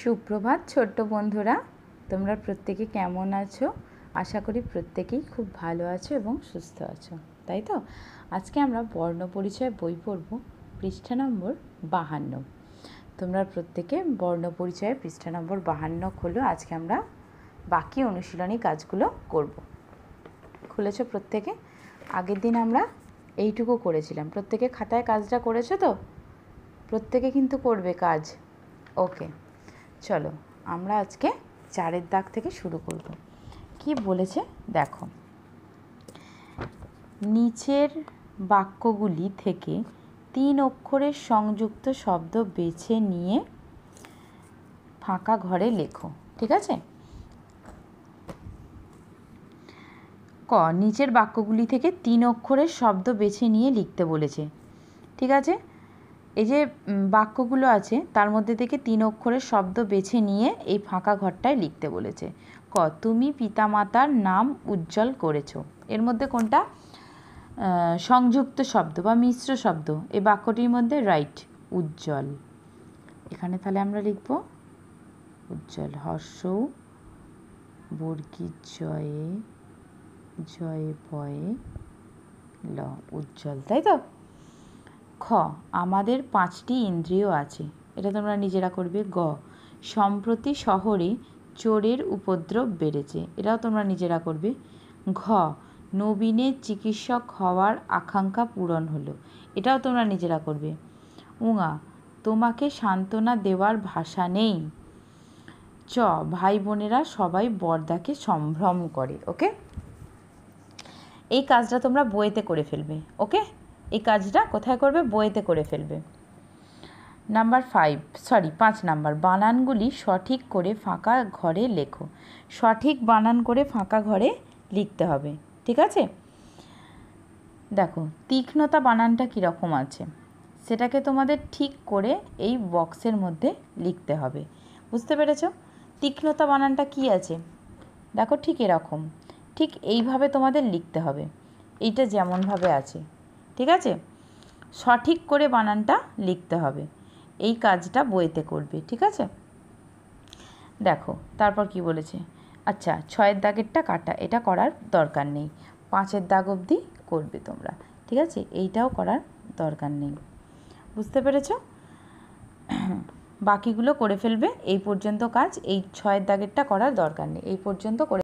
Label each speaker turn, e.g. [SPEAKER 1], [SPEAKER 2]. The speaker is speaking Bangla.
[SPEAKER 1] সুপ্রভাত ছোট্ট বন্ধুরা তোমরা প্রত্যেকে কেমন আছো আশা করি প্রত্যেকেই খুব ভালো আছো এবং সুস্থ আছো তাই তো আজকে আমরা বর্ণ পরিচয় বই পড়ব পৃষ্ঠা নম্বর বাহান্ন তোমরা প্রত্যেকে বর্ণ পরিচয় পৃষ্ঠা নম্বর বাহান্ন খোলো আজকে আমরা বাকি অনুশীলনী কাজগুলো করব খুলেছো প্রত্যেকে আগের দিন আমরা এইটুকু করেছিলাম প্রত্যেকে খাতায় কাজটা করেছো তো প্রত্যেকে কিন্তু করবে কাজ ওকে চলো আমরা আজকে চারের দাগ থেকে শুরু করব কি বলেছে দেখো নিচের বাক্যগুলি থেকে তিন অক্ষরের সংযুক্ত শব্দ বেছে নিয়ে ফাঁকা ঘরে লেখো ঠিক আছে ক নিচের বাক্যগুলি থেকে তিন অক্ষরের শব্দ বেছে নিয়ে লিখতে বলেছে ঠিক আছে এই যে বাক্যগুলো আছে তার মধ্যে থেকে তিন অক্ষরের শব্দ বেছে নিয়ে এই ফাঁকা ঘরটায় লিখতে বলেছে ক তুমি পিতামাতার নাম উজ্জ্বল করেছ এর মধ্যে কোনটা সংযুক্ত শব্দ বা মিশ্র শব্দ এই বাক্যটির মধ্যে রাইট উজ্জ্বল এখানে তাহলে আমরা লিখব উজ্জ্বল হর্ষ বর্গীর জয়ে জয়ে পয়ে ল উজ্জ্বল তাই তো খ আমাদের পাঁচটি ইন্দ্রিয় আছে এটা তোমরা নিজেরা করবে গ সম্প্রতি শহরে চোরের উপদ্রব বেড়েছে এটাও তোমরা নিজেরা করবে ঘ নবীনের চিকিৎসক হওয়ার আকাঙ্ক্ষা পূরণ হলো এটাও তোমরা নিজেরা করবে উঙা তোমাকে সান্ত্বনা দেওয়ার ভাষা নেই চ ভাই বোনেরা সবাই বর্দাকে সম্ভ্রম করে ওকে এই কাজটা তোমরা বইতে করে ফেলবে ওকে এই কাজটা কোথায় করবে বইয়েতে করে ফেলবে নাম্বার ফাইভ সরি পাঁচ নাম্বার বানানগুলি সঠিক করে ফাঁকা ঘরে লেখো সঠিক বানান করে ফাঁকা ঘরে লিখতে হবে ঠিক আছে দেখো তীক্ষ্ণতা বানানটা কীরকম আছে সেটাকে তোমাদের ঠিক করে এই বক্সের মধ্যে লিখতে হবে বুঝতে পেরেছ তীক্ষ্ণতা বানানটা কি আছে দেখো ঠিক এরকম ঠিক এইভাবে তোমাদের লিখতে হবে এইটা যেমনভাবে আছে ঠিক আছে সঠিক করে বানানটা লিখতে হবে এই কাজটা বইতে করবে ঠিক আছে দেখো তারপর কি বলেছে আচ্ছা ছয়ের দাগেরটা কাটা এটা করার দরকার নেই পাঁচের দাগ অবধি করবে তোমরা ঠিক আছে এইটাও করার দরকার নেই বুঝতে পেরেছ বাকিগুলো করে ফেলবে এই পর্যন্ত কাজ এই ছয়ের দাগেরটা করার দরকার নেই এই পর্যন্ত করে